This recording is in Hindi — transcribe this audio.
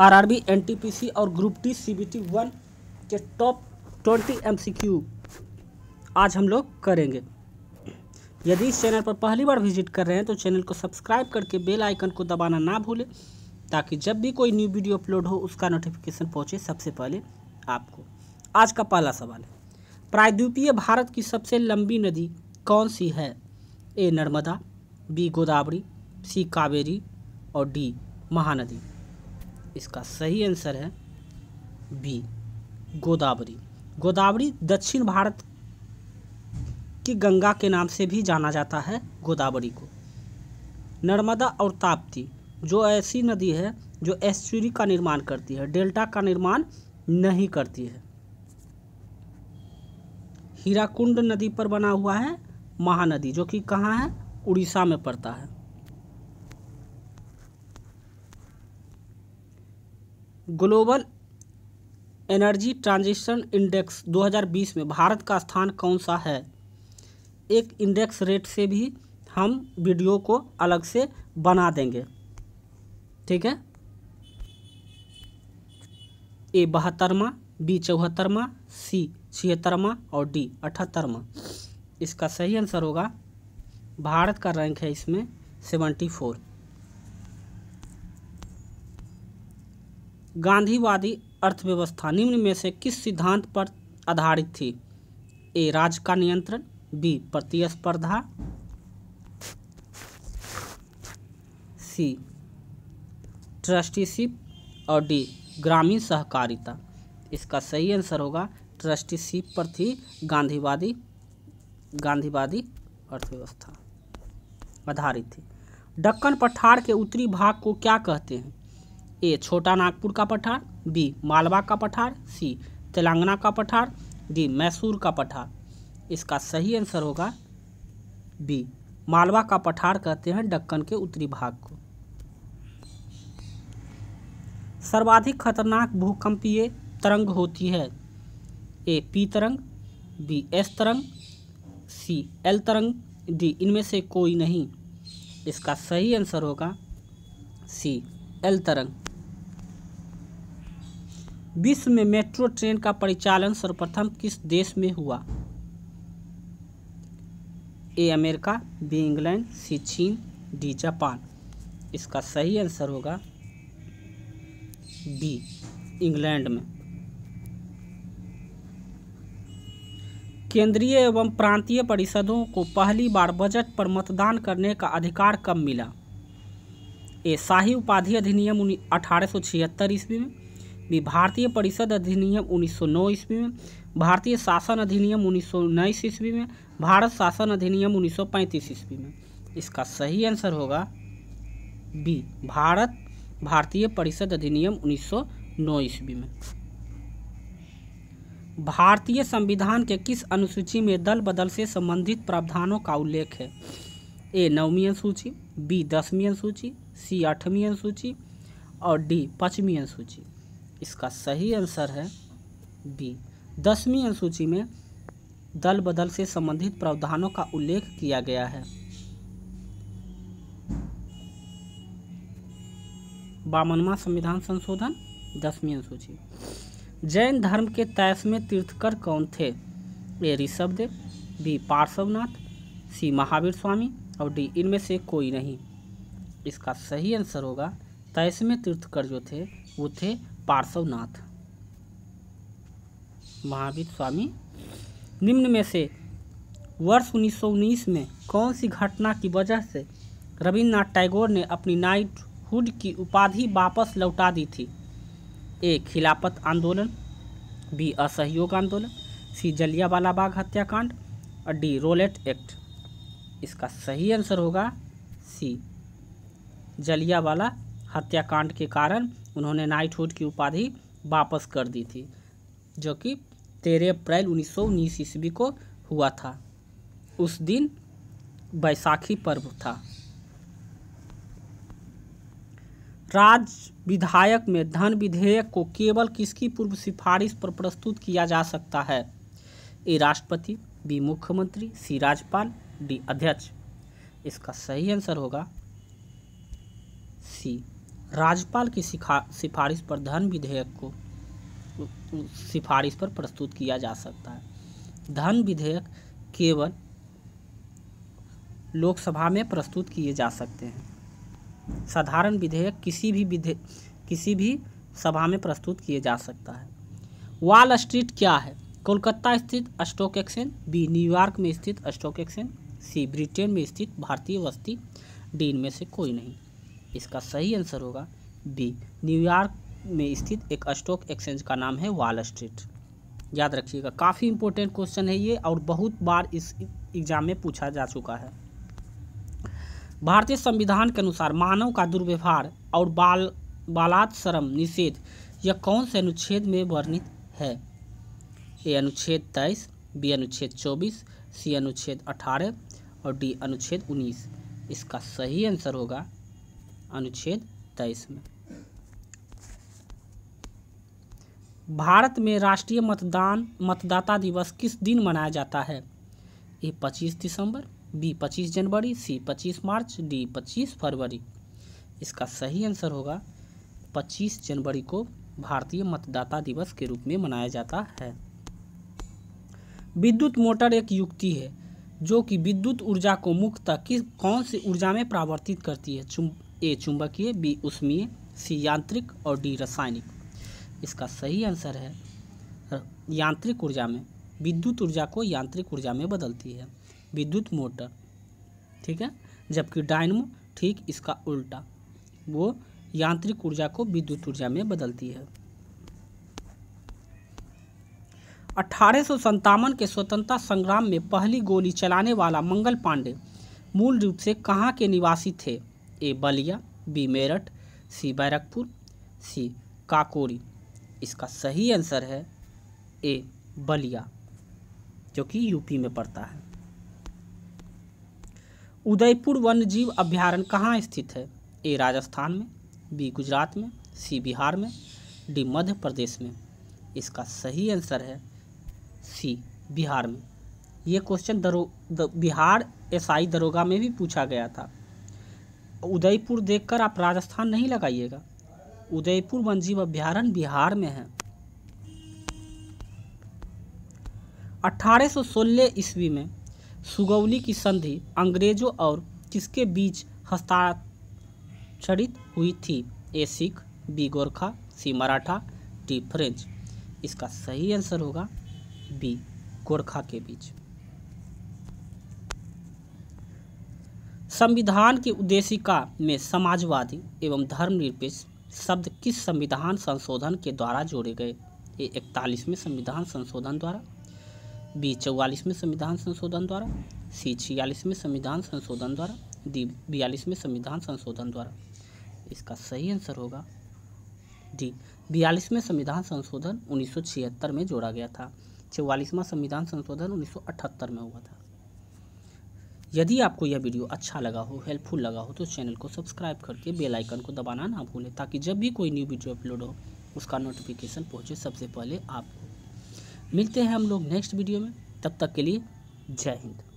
आरआरबी एनटीपीसी और ग्रुप डी सीबीटी वन के टॉप ट्वेंटी एमसीक्यू आज हम लोग करेंगे यदि इस चैनल पर पहली बार विजिट कर रहे हैं तो चैनल को सब्सक्राइब करके बेल आइकन को दबाना ना भूलें ताकि जब भी कोई न्यू वीडियो अपलोड हो उसका नोटिफिकेशन पहुंचे सबसे पहले आपको आज का पहला सवाल है प्रायद्वीपीय भारत की सबसे लंबी नदी कौन सी है A Narmada B Godavari C Kaveri और डी महानदी इसका सही आंसर है बी गोदावरी गोदावरी दक्षिण भारत की गंगा के नाम से भी जाना जाता है गोदावरी को नर्मदा और ताप्ती जो ऐसी नदी है जो एस्चुरी का निर्माण करती है डेल्टा का निर्माण नहीं करती है हीराकुंड नदी पर बना हुआ है महानदी जो कि कहाँ है उड़ीसा में पड़ता है ग्लोबल एनर्जी ट्रांजिशन इंडेक्स 2020 में भारत का स्थान कौन सा है एक इंडेक्स रेट से भी हम वीडियो को अलग से बना देंगे ठीक है ए बहत्तरवा बी चौहत्तरवा सी छिहत्तरवा और डी अठहत्तरवा इसका सही आंसर होगा भारत का रैंक है इसमें सेवेंटी फोर गांधीवादी अर्थव्यवस्था निम्न में से किस सिद्धांत पर आधारित थी ए राज्य का नियंत्रण बी प्रतिस्पर्धा सी ट्रस्टीशिप और डी ग्रामीण सहकारिता इसका सही आंसर होगा ट्रस्टीशिप पर थी गांधीवादी गांधीवादी अर्थव्यवस्था आधारित थी डक्कन पठार के उत्तरी भाग को क्या कहते हैं ए छोटा नागपुर का पठार बी मालवा का पठार सी तेलंगाना का पठार डी मैसूर का पठार इसका सही आंसर होगा बी मालवा का पठार कहते हैं डक्कन के उत्तरी भाग को सर्वाधिक खतरनाक भूकंपीय तरंग होती है ए पी तरंग बी एस तरंग सी एल तरंग डी इनमें से कोई नहीं इसका सही आंसर होगा सी एल तरंग विश्व में मेट्रो ट्रेन का परिचालन सर्वप्रथम किस देश में हुआ A America B England C चीन डी जापान इसका सही आंसर होगा बी इंग्लैंड में केंद्रीय एवं प्रांतीय परिषदों को पहली बार बजट पर मतदान करने का अधिकार कब मिला ए शाही उपाधि अधिनियम अठारह सौ छिहत्तर ईस्वी में भी भारतीय परिषद अधिनियम 1909 ईस्वी में भारतीय शासन अधिनियम उन्नीस सौ ईस्वी में भारत शासन अधिनियम 1935 ईस्वी में इसका सही आंसर होगा बी भारत भारतीय परिषद अधिनियम 1909 ईस्वी में भारतीय संविधान के किस अनुसूची में दल बदल से संबंधित प्रावधानों का उल्लेख है ए नौवीं अनुसूची बी दसवीं अनुसूची सी आठवीं अनुसूची और डी पाँचवीं अनुसूची इसका सही आंसर है बी दसवीं अनुसूची में दल बदल से संबंधित प्रावधानों का उल्लेख किया गया है बामनवा संविधान संशोधन दसवीं अनुसूची जैन धर्म के तेईसवें तीर्थकर कौन थे A Rishabhdev B Parshvanath C Mahavir Swami और डी इनमें से कोई नहीं इसका सही आंसर होगा तेईसवें तीर्थकर जो थे वो थे पार्श्वनाथ महावीर स्वामी निम्न में से वर्ष 1919 में कौन सी घटना की वजह से रविन्द्रनाथ टैगोर ने अपनी नाइटहुड की उपाधि वापस लौटा दी थी ए खिलाफत आंदोलन बी असहयोग आंदोलन सी जलियावाला बाग हत्याकांड और डी रोलेट एक्ट इसका सही आंसर होगा सी जलियावाला हत्याकांड के कारण उन्होंने नाइटहुड की उपाधि वापस कर दी थी जो कि तेरह अप्रैल उन्नीस सौ उन्नीस ईस्वी को हुआ था उस दिन बैसाखी पर्व था राज विधायक में धन विधेयक को केवल किसकी पूर्व सिफारिश पर प्रस्तुत किया जा सकता है ए राष्ट्रपति बी मुख्यमंत्री सी राज्यपाल डी अध्यक्ष इसका सही आंसर होगा सी राज्यपाल की सिफारिश पर धन विधेयक को सिफारिश पर प्रस्तुत किया जा सकता है धन विधेयक केवल लोकसभा में प्रस्तुत किए जा सकते हैं साधारण विधेयक किसी भी विधेयक किसी भी सभा में प्रस्तुत किए जा सकता है वॉल स्ट्रीट क्या है कोलकाता स्थित स्टॉक एक्सचेंज बी न्यूयॉर्क में स्थित स्टॉक एक्सचेंज सी ब्रिटेन में स्थित भारतीय बस्ती डीन में से कोई नहीं इसका सही आंसर होगा बी न्यूयॉर्क में स्थित एक स्टॉक एक्सचेंज का नाम है वॉल स्ट्रीट याद रखिएगा काफ़ी इंपॉर्टेंट क्वेश्चन है ये और बहुत बार इस एग्ज़ाम में पूछा जा चुका है भारतीय संविधान के अनुसार मानव का दुर्व्यवहार और बाल बालात्सरम निषेध यह कौन से अनुच्छेद में वर्णित है ए अनुच्छेद तेईस बी अनुच्छेद चौबीस सी अनुच्छेद अठारह और डी अनुच्छेद उन्नीस इसका सही आंसर होगा अनुच्छेद तेईस में भारत में राष्ट्रीय मतदान मतदाता दिवस किस दिन मनाया जाता है ए पच्चीस दिसंबर बी पच्चीस जनवरी सी पच्चीस मार्च डी पच्चीस फरवरी इसका सही आंसर होगा पच्चीस जनवरी को भारतीय मतदाता दिवस के रूप में मनाया जाता है विद्युत मोटर एक युक्ति है जो कि विद्युत ऊर्जा को मुख्यतः किस कौन से ऊर्जा में परावर्तित करती है ए चुंबकीय बी उष्मीय सी यांत्रिक और डी रासायनिक इसका सही आंसर है यांत्रिक ऊर्जा में विद्युत ऊर्जा को यांत्रिक ऊर्जा में बदलती है विद्युत मोटर ठीक है जबकि डायनमो ठीक इसका उल्टा वो यांत्रिक ऊर्जा को विद्युत ऊर्जा में बदलती है अठारह के स्वतंत्रता संग्राम में पहली गोली चलाने वाला मंगल पांडे मूल रूप से कहाँ के निवासी थे A Ballia B Meerut C Barrackpore C Kakori इसका सही आंसर है ए बलिया जो कि यूपी में पड़ता है उदयपुर वन्य जीव अभ्यारण्य कहाँ स्थित है ए राजस्थान में बी गुजरात में सी बिहार में डी मध्य प्रदेश में इसका सही आंसर है सी बिहार में ये क्वेश्चन दरो बिहार एसआई दरोगा में भी पूछा गया था उदयपुर देखकर आप राजस्थान नहीं लगाइएगा उदयपुर वन जीव अभ्यारण्य बिहार में है 1816 ईस्वी में सुगौली की संधि अंग्रेजों और किसके बीच हस्ताक्षरित हुई थी A Sikh B Gorkha C Maratha D French इसका सही आंसर होगा बी गोरखा के बीच संविधान की उद्देशिका में समाजवादी एवं धर्मनिरपेक्ष शब्द किस संविधान संशोधन के द्वारा जोड़े गए ए इकतालीसवें संविधान संशोधन द्वारा बी चौवालीसवें संविधान संशोधन द्वारा सी छियालीसवें संविधान संशोधन द्वारा डी बयालीसवें संविधान संशोधन द्वारा इसका सही आंसर होगा डी बयालीसवें संविधान संशोधन उन्नीस में जोड़ा गया था चौवालीसवां संविधान संशोधन उन्नीस में हुआ था यदि आपको यह वीडियो अच्छा लगा हो हेल्पफुल लगा हो तो चैनल को सब्सक्राइब करके बेल आइकन को दबाना ना भूलें ताकि जब भी कोई न्यू वीडियो अपलोड हो उसका नोटिफिकेशन पहुंचे सबसे पहले आपको मिलते हैं हम लोग नेक्स्ट वीडियो में तब तक के लिए जय हिंद